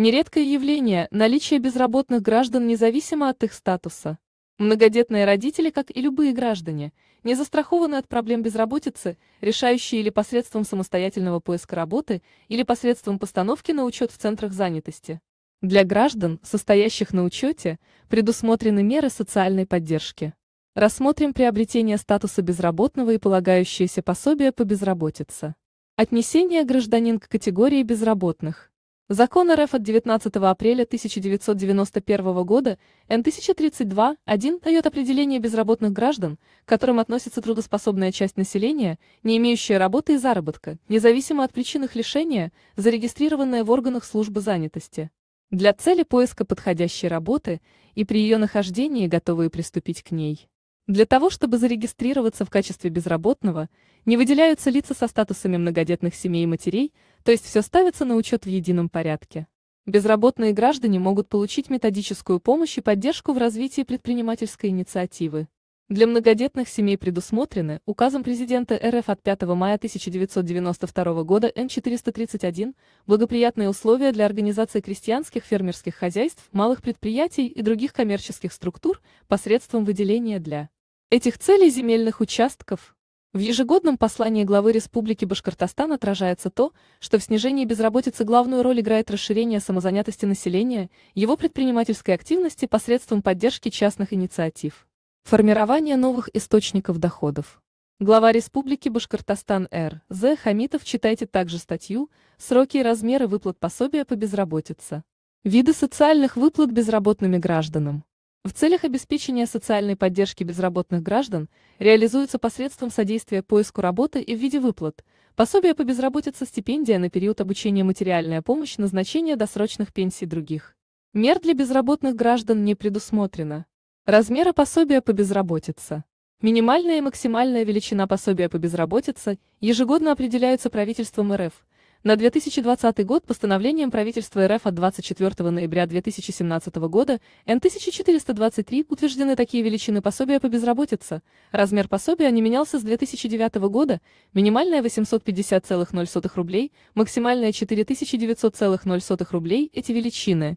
Нередкое явление – наличие безработных граждан независимо от их статуса. Многодетные родители, как и любые граждане, не застрахованы от проблем безработицы, решающие или посредством самостоятельного поиска работы, или посредством постановки на учет в центрах занятости. Для граждан, состоящих на учете, предусмотрены меры социальной поддержки. Рассмотрим приобретение статуса безработного и полагающееся пособие по безработице. Отнесение гражданин к категории безработных. Закон РФ от 19 апреля 1991 года Н-1032-1 дает определение безработных граждан, к которым относится трудоспособная часть населения, не имеющая работы и заработка, независимо от причин их лишения, зарегистрированная в органах службы занятости. Для цели поиска подходящей работы и при ее нахождении готовые приступить к ней. Для того, чтобы зарегистрироваться в качестве безработного, не выделяются лица со статусами многодетных семей и матерей, то есть все ставится на учет в едином порядке. Безработные граждане могут получить методическую помощь и поддержку в развитии предпринимательской инициативы. Для многодетных семей предусмотрены указом президента РФ от 5 мая 1992 года Н-431 благоприятные условия для организации крестьянских фермерских хозяйств, малых предприятий и других коммерческих структур посредством выделения для этих целей земельных участков. В ежегодном послании главы Республики Башкортостан отражается то, что в снижении безработицы главную роль играет расширение самозанятости населения, его предпринимательской активности посредством поддержки частных инициатив, формирование новых источников доходов. Глава Республики Башкортостан Р. З. Хамитов читайте также статью «Сроки и размеры выплат пособия по безработице». Виды социальных выплат безработным гражданам. В целях обеспечения социальной поддержки безработных граждан реализуется посредством содействия поиску работы и в виде выплат, пособия по безработице, стипендия на период обучения, материальная помощь, назначение досрочных пенсий и других. Мер для безработных граждан не предусмотрено. Размеры пособия по безработице. Минимальная и максимальная величина пособия по безработице ежегодно определяются правительством РФ – на 2020 год постановлением правительства РФ от 24 ноября 2017 года Н-1423 утверждены такие величины пособия по безработице. Размер пособия не менялся с 2009 года, минимальная 850,0 рублей, максимальная 4900,0 рублей, эти величины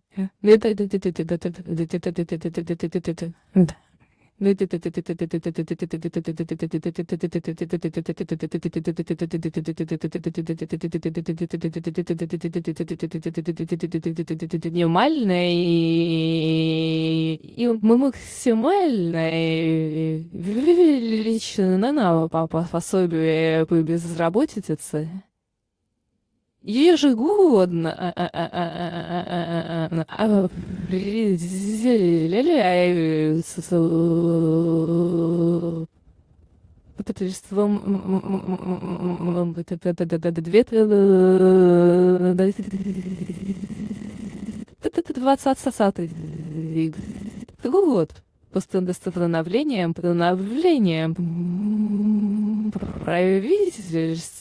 нормальной и максимальной величина на пособие э, по безработице ежегодно определяются количеством двадцатый год по становлением, постановлением правительств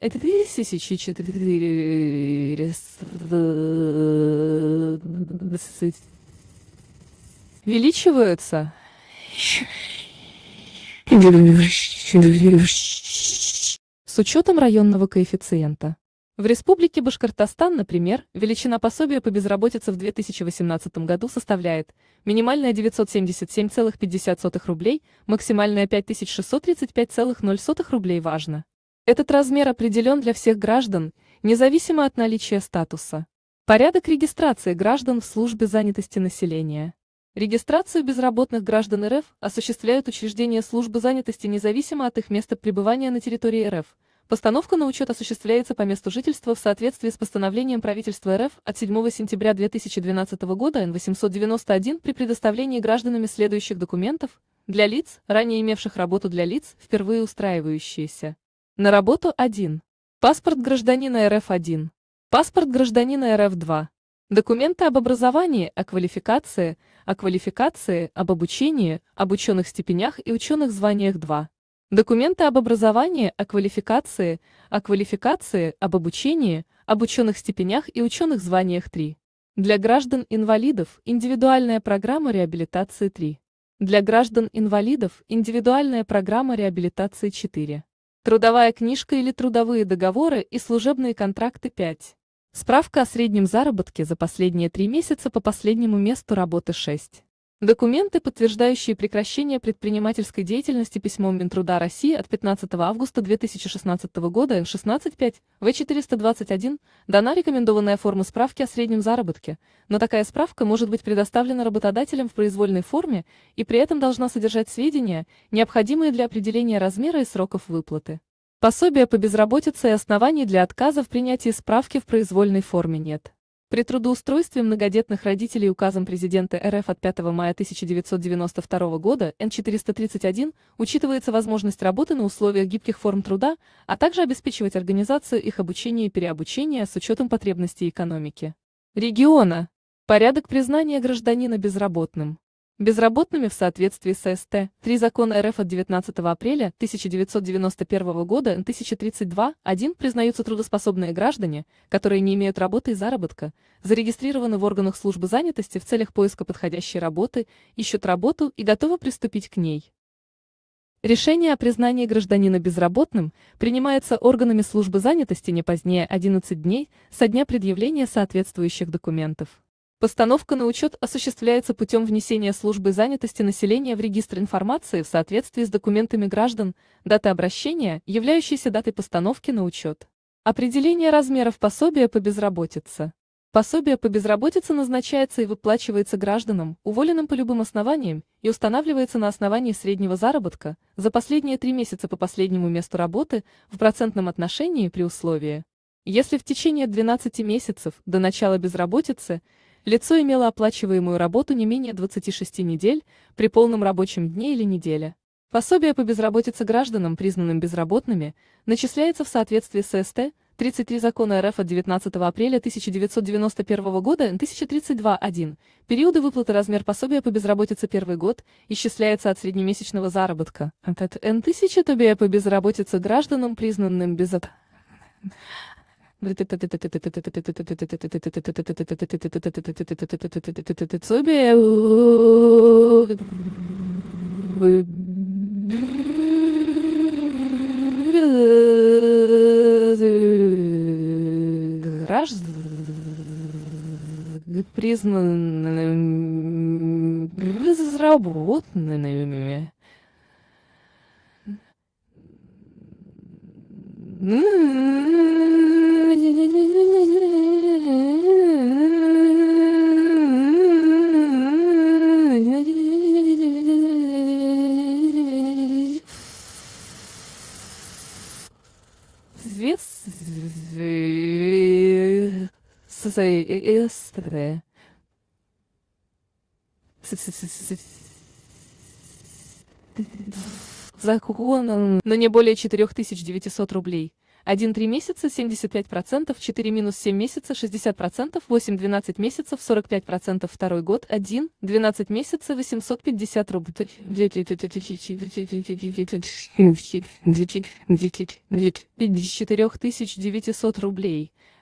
это 3400 увеличиваются. С учетом районного коэффициента. В Республике Башкортостан, например, величина пособия по безработице в 2018 году составляет минимальная 977,50 рублей, максимальная 5635,0 рублей важно. Этот размер определен для всех граждан, независимо от наличия статуса. Порядок регистрации граждан в службе занятости населения. Регистрацию безработных граждан РФ осуществляют учреждения службы занятости независимо от их места пребывания на территории РФ. Постановка на учет осуществляется по месту жительства в соответствии с постановлением правительства РФ от 7 сентября 2012 года Н-891 при предоставлении гражданами следующих документов для лиц, ранее имевших работу для лиц, впервые устраивающиеся. На работу 1. Паспорт гражданина РФ 1. Паспорт гражданина РФ 2. Документы об образовании, о квалификации, о квалификации, об обучении, об ученых степенях и ученых званиях 2. Документы об образовании, о квалификации, о квалификации, об обучении, об ученых степенях и ученых званиях 3. Для граждан-инвалидов индивидуальная программа реабилитации 3. Для граждан-инвалидов индивидуальная программа реабилитации 4. Трудовая книжка или трудовые договоры и служебные контракты 5. Справка о среднем заработке за последние три месяца по последнему месту работы 6. Документы, подтверждающие прекращение предпринимательской деятельности письмом Минтруда России от 15 августа 2016 года н 16 В-421, дана рекомендованная форма справки о среднем заработке, но такая справка может быть предоставлена работодателем в произвольной форме и при этом должна содержать сведения, необходимые для определения размера и сроков выплаты. Пособия по безработице и оснований для отказа в принятии справки в произвольной форме нет. При трудоустройстве многодетных родителей указом президента РФ от 5 мая 1992 года Н-431 учитывается возможность работы на условиях гибких форм труда, а также обеспечивать организацию их обучения и переобучения с учетом потребностей экономики. Региона. Порядок признания гражданина безработным безработными в соответствии с СТ. 3 Закона РФ от 19 апреля 1991 года 1032-1 признаются трудоспособные граждане, которые не имеют работы и заработка, зарегистрированы в органах службы занятости в целях поиска подходящей работы, ищут работу и готовы приступить к ней. Решение о признании гражданина безработным принимается органами службы занятости не позднее 11 дней со дня предъявления соответствующих документов. Постановка на учет осуществляется путем внесения службы занятости населения в регистр информации в соответствии с документами граждан, даты обращения, являющейся датой постановки на учет. Определение размеров пособия по безработице. Пособие по безработице назначается и выплачивается гражданам, уволенным по любым основаниям, и устанавливается на основании среднего заработка за последние три месяца по последнему месту работы в процентном отношении при условии, если в течение 12 месяцев до начала безработицы Лицо имело оплачиваемую работу не менее 26 недель при полном рабочем дне или неделе. Пособие по безработице гражданам, признанным безработными, начисляется в соответствии с СТ 33 закона РФ от 19 апреля 1991 года 1032-1. Периоды выплаты размер пособия по безработице первый год исчисляется от среднемесячного заработка. Н1000 тобия по безработице гражданам, признанным без признанными безработными. Mm-hmm. СССР. Законом, но не более 4900 рублей. 1-3 месяца 75%, 4 минус 7 месяца 60%, 8-12 месяцев 45%, второй год 1, 12 месяца 850 рублей. Из 4900 рублей.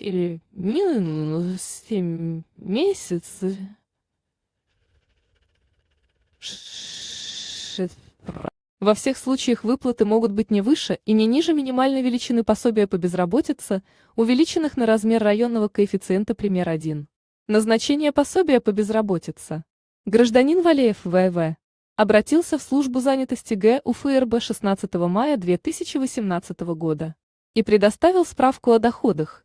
или минус семь месяцев. Во всех случаях выплаты могут быть не выше и не ниже минимальной величины пособия по безработице, увеличенных на размер районного коэффициента пример 1. Назначение пособия по безработице. Гражданин Валеев ВВ обратился в службу занятости Г у ФРБ 16 мая 2018 года и предоставил справку о доходах,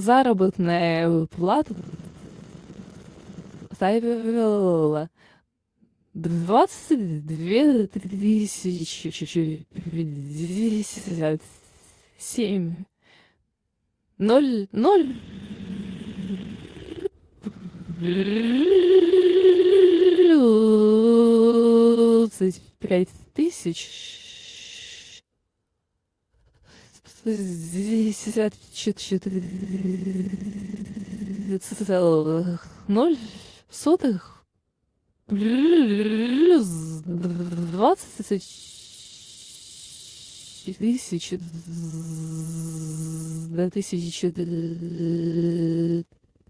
заработная плата составила 22 тысячи 57 ноль ноль пять тысяч пятьдесят четыре ноль сотых двадцать тысяч до тысячи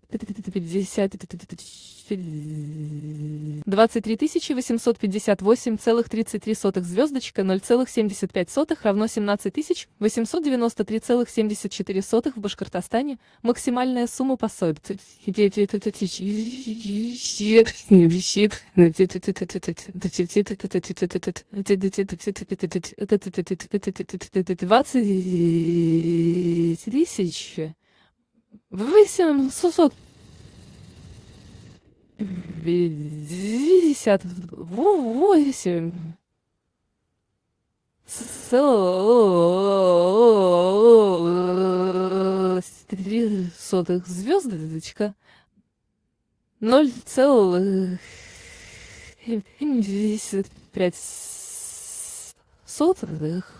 пятьдесят двадцать три тысячи восемьсот пятьдесят восемь целых тридцать три сотых звездочка ноль целых семьдесят пять сотых равно семнадцать тысяч восемьсот девяносто три целых семьдесят четыре сотых в Башкортостане максимальная сумма пособий двадцать тысяч восемьсот пятьдесят восемь три сотых звездочка ноль целых пять сотых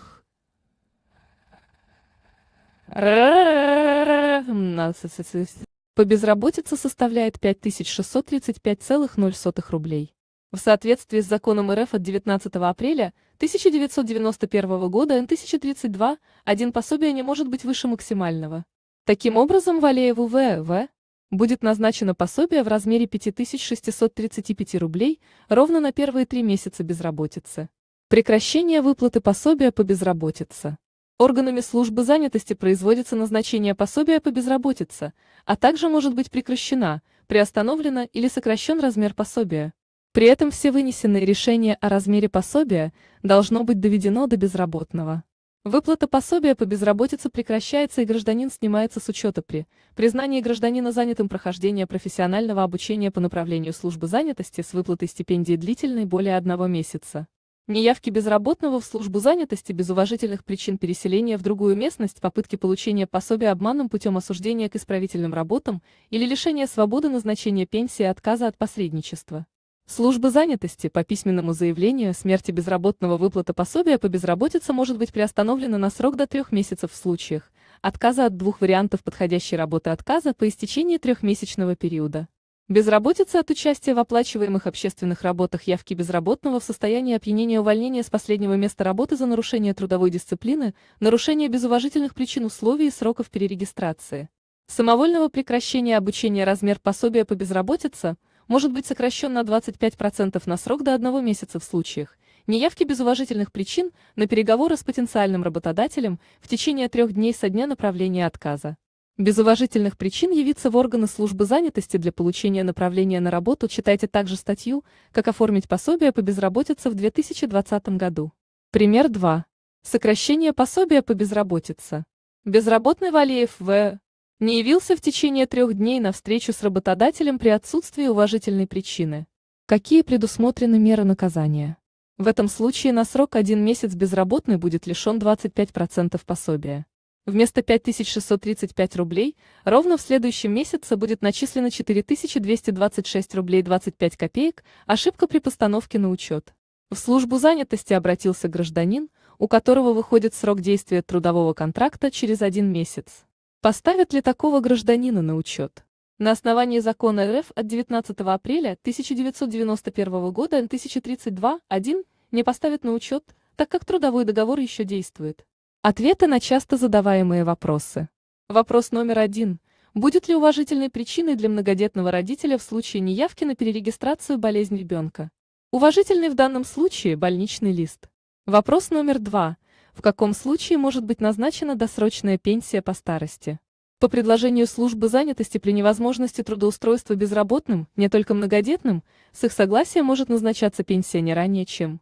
по безработице составляет 5635,0 рублей. В соответствии с законом РФ от 19 апреля 1991 года Н-1032, один пособие не может быть выше максимального. Таким образом, Валееву В.В. будет назначено пособие в размере 5635 рублей ровно на первые три месяца безработицы. Прекращение выплаты пособия по безработице. Органами службы занятости производится назначение пособия по безработице, а также может быть прекращена, приостановлена или сокращен размер пособия. При этом все вынесенные решения о размере пособия должно быть доведено до безработного. Выплата пособия по безработице прекращается и гражданин снимается с учета при признании гражданина занятым прохождение профессионального обучения по направлению службы занятости с выплатой стипендии длительной более одного месяца. Неявки безработного в службу занятости без уважительных причин переселения в другую местность, попытки получения пособия обманным путем осуждения к исправительным работам или лишения свободы назначения пенсии отказа от посредничества. Служба занятости по письменному заявлению смерти безработного выплата пособия по безработице может быть приостановлена на срок до трех месяцев в случаях отказа от двух вариантов подходящей работы отказа по истечении трехмесячного периода. Безработица от участия в оплачиваемых общественных работах явки безработного в состоянии опьянения увольнения с последнего места работы за нарушение трудовой дисциплины, нарушение безуважительных причин условий и сроков перерегистрации. Самовольного прекращения обучения размер пособия по безработице может быть сокращен на 25% на срок до одного месяца в случаях, неявки безуважительных причин на переговоры с потенциальным работодателем в течение трех дней со дня направления отказа. Без уважительных причин явиться в органы службы занятости для получения направления на работу читайте также статью «Как оформить пособие по безработице в 2020 году». Пример 2. Сокращение пособия по безработице. Безработный Валеев В. не явился в течение трех дней на встречу с работодателем при отсутствии уважительной причины. Какие предусмотрены меры наказания? В этом случае на срок один месяц безработный будет лишен 25% пособия вместо 5635 рублей ровно в следующем месяце будет начислено 4226 рублей 25 копеек, ошибка при постановке на учет. В службу занятости обратился гражданин, у которого выходит срок действия трудового контракта через один месяц. Поставят ли такого гражданина на учет? На основании закона РФ от 19 апреля 1991 года Н1032-1 не поставят на учет, так как трудовой договор еще действует. Ответы на часто задаваемые вопросы. Вопрос номер один. Будет ли уважительной причиной для многодетного родителя в случае неявки на перерегистрацию болезнь ребенка? Уважительный в данном случае больничный лист. Вопрос номер два. В каком случае может быть назначена досрочная пенсия по старости? По предложению службы занятости при невозможности трудоустройства безработным, не только многодетным, с их согласия может назначаться пенсия не ранее, чем